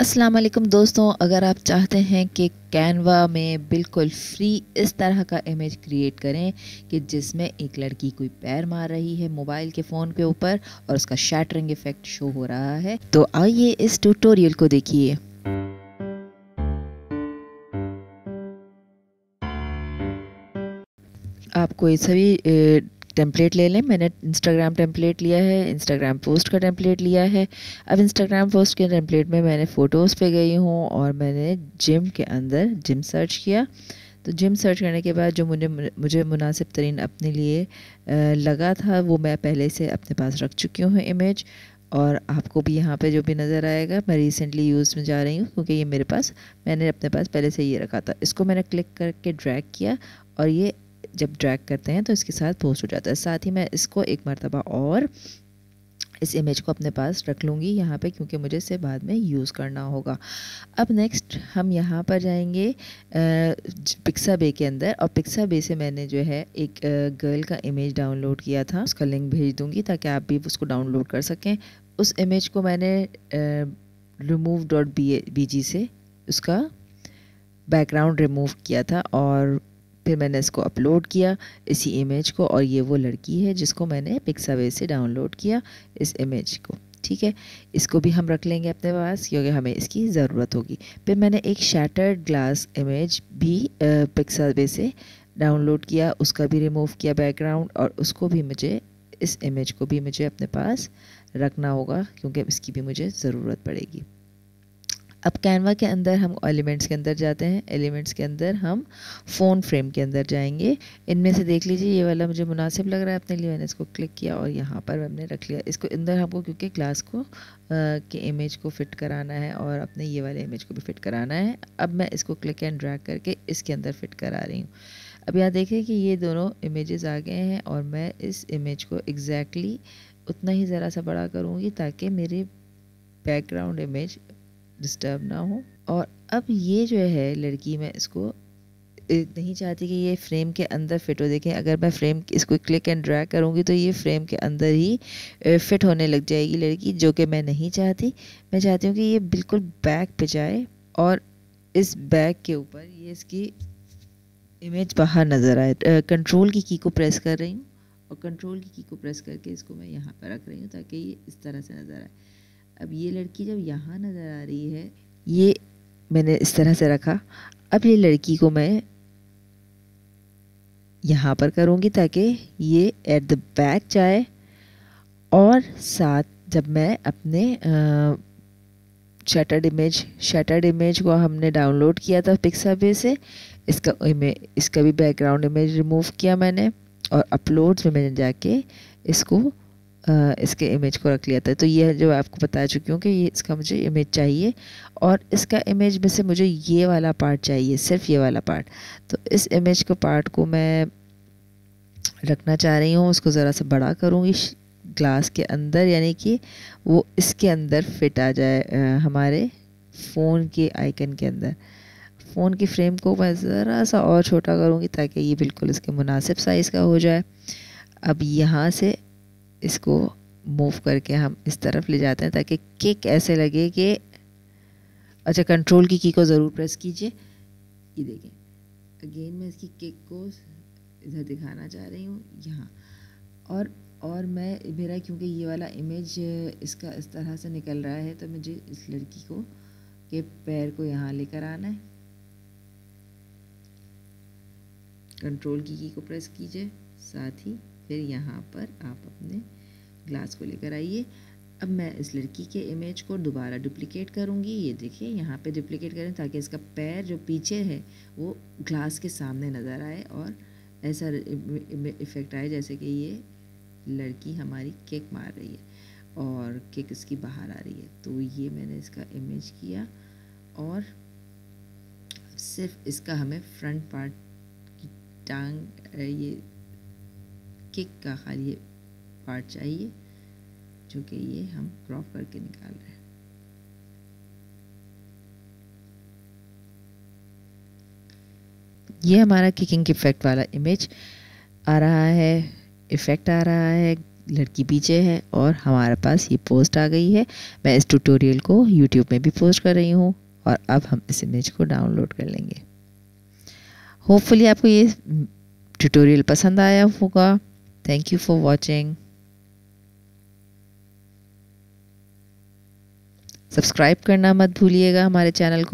अस्सलाम वालेकुम दोस्तों अगर आप चाहते हैं कि कैनवा में बिल्कुल फ्री इस तरह का इमेज क्रिएट करें कि जिसमें एक लड़की कोई पैर मार रही है मोबाइल के फ़ोन के ऊपर और उसका शैटरिंग इफ़ेक्ट शो हो रहा है तो आइए इस ट्यूटोरियल को देखिए आपको ये सभी टेम्पलेट ले लें मैंने इंस्टाग्राम टेम्पलेट लिया है इंस्टाग्राम पोस्ट का टेम्पलेट लिया है अब इंस्टाग्राम पोस्ट के टेम्पलेट में मैंने फ़ोटोज़ पे गई हूँ और मैंने जिम के अंदर जिम सर्च किया तो जिम सर्च करने के बाद जो मुझे मुझे मुनासिब तरीन अपने लिए लगा था वो मैं पहले से अपने पास रख चुकी हूँ इमेज और आपको भी यहाँ पे जो भी नज़र आएगा मैं रिसेंटली यूज़ में जा रही हूँ क्योंकि ये मेरे पास मैंने अपने पास पहले से ये रखा था इसको मैंने क्लिक करके ड्रैग किया और ये जब ड्रैग करते हैं तो इसके साथ पोस्ट हो जाता है साथ ही मैं इसको एक मरतबा और इस इमेज को अपने पास रख लूँगी यहाँ पे क्योंकि मुझे इसे बाद में यूज़ करना होगा अब नेक्स्ट हम यहाँ पर जाएंगे पिक्सा बे के अंदर और पिक्सा बे से मैंने जो है एक गर्ल का इमेज डाउनलोड किया था उसका लिंक भेज दूँगी ताकि आप भी उसको डाउनलोड कर सकें उस इमेज को मैंने रिमूव डॉट बी से उसका बैकग्राउंड रिमूव किया था और फिर मैंने इसको अपलोड किया इसी इमेज को और ये वो लड़की है जिसको मैंने पिक्सावे से डाउनलोड किया इस इमेज को ठीक है इसको भी हम रख लेंगे अपने पास क्योंकि हमें इसकी ज़रूरत होगी फिर मैंने एक शैटर्ड ग्लास इमेज भी पिक्सावे से डाउनलोड किया उसका भी रिमूव किया बैकग्राउंड और उसको भी मुझे इस इमेज को भी मुझे अपने पास रखना होगा क्योंकि इसकी भी मुझे ज़रूरत पड़ेगी अब कैनवा के अंदर हम एलिमेंट्स के अंदर जाते हैं एलिमेंट्स के अंदर हम फ़ोन फ्रेम के अंदर जाएंगे इनमें से देख लीजिए ये वाला मुझे मुनासिब लग रहा है अपने लिए मैंने इसको क्लिक किया और यहाँ पर हमने रख लिया इसको अंदर हमको क्योंकि क्लास को के इमेज को फिट कराना है और अपने ये वाले इमेज को भी फिट कराना है अब मैं इसको क्लिक एंड ड्रैक करके इसके अंदर फिट करा रही हूँ अब यहाँ देखें कि ये दोनों इमेज़ आ गए हैं और मैं इस इमेज को एग्जैक्टली exactly उतना ही ज़रा सा बड़ा करूँगी ताकि मेरे बैकग्राउंड इमेज डिस्टर्ब ना हो और अब ये जो है लड़की मैं इसको नहीं चाहती कि ये फ्रेम के अंदर फिट हो देखें अगर मैं फ्रेम इसको क्लिक एंड ड्रैग करूँगी तो ये फ्रेम के अंदर ही फिट होने लग जाएगी लड़की जो कि मैं नहीं चाहती मैं चाहती हूँ कि ये बिल्कुल बैक पे जाए और इस बैग के ऊपर ये इसकी इमेज बाहर नज़र आए कंट्रोल की की को प्रेस कर रही हूँ और कंट्रोल की की को प्रेस करके इसको मैं यहाँ पर रख रही हूँ ताकि ये इस तरह से नज़र आए अब ये लड़की जब यहाँ नज़र आ रही है ये मैंने इस तरह से रखा अब ये लड़की को मैं यहाँ पर करूँगी ताकि ये एट द बैक जाए और साथ जब मैं अपने शटर्ड इमेज शटर्ड इमेज को हमने डाउनलोड किया था पिक्साबे से इसका इमेज इसका भी बैकग्राउंड इमेज रिमूव किया मैंने और अपलोड्स में मैंने जाके इसको इसके इमेज को रख लिया था तो ये जो आपको बता चुकी हूँ कि ये इसका मुझे इमेज चाहिए और इसका इमेज में से मुझे ये वाला पार्ट चाहिए सिर्फ ये वाला पार्ट तो इस इमेज को पार्ट को मैं रखना चाह रही हूँ उसको ज़रा सा बड़ा करूँगी ग्लास के अंदर यानी कि वो इसके अंदर फिट आ जाए आ, हमारे फ़ोन के आइकन के अंदर फ़ोन की फ्रेम को मैं ज़रा सा और छोटा करूँगी ताकि ये बिल्कुल इसके मुनासिब साइज़ का हो जाए अब यहाँ से इसको मूव करके हम इस तरफ ले जाते हैं ताकि किक ऐसे लगे कि अच्छा कंट्रोल की की को ज़रूर प्रेस कीजिए ये देखें अगेन मैं इसकी किक को इधर दिखाना चाह रही हूँ यहाँ और और मैं मेरा क्योंकि ये वाला इमेज इसका इस तरह से निकल रहा है तो मुझे इस लड़की को के पैर को यहाँ लेकर आना है कंट्रोल की की को प्रेस कीजिए साथ ही फिर यहाँ पर आप अपने ग्लास को लेकर आइए अब मैं इस लड़की के इमेज को दोबारा डुप्लिकेट करूँगी ये देखिए यहाँ पे डुप्लिकेट करें ताकि इसका पैर जो पीछे है वो ग्लास के सामने नज़र आए और ऐसा इफ़ेक्ट आए जैसे कि ये लड़की हमारी केक मार रही है और केक इसकी बाहर आ रही है तो ये मैंने इसका इमेज किया और सिर्फ इसका हमें फ्रंट पार्ट की टांग ये किक का खाली पार्ट चाहिए जो कि ये हम क्रॉप करके निकाल रहे हैं ये हमारा किकिंग इफ़ेक्ट वाला इमेज आ रहा है इफ़ेक्ट आ रहा है लड़की पीछे है और हमारे पास ये पोस्ट आ गई है मैं इस ट्यूटोरियल को यूट्यूब में भी पोस्ट कर रही हूँ और अब हम इस इमेज को डाउनलोड कर लेंगे होपफुली आपको ये ट्यूटोरियल पसंद आया होगा Thank you for watching. Subscribe करना मत भूलिएगा हमारे चैनल को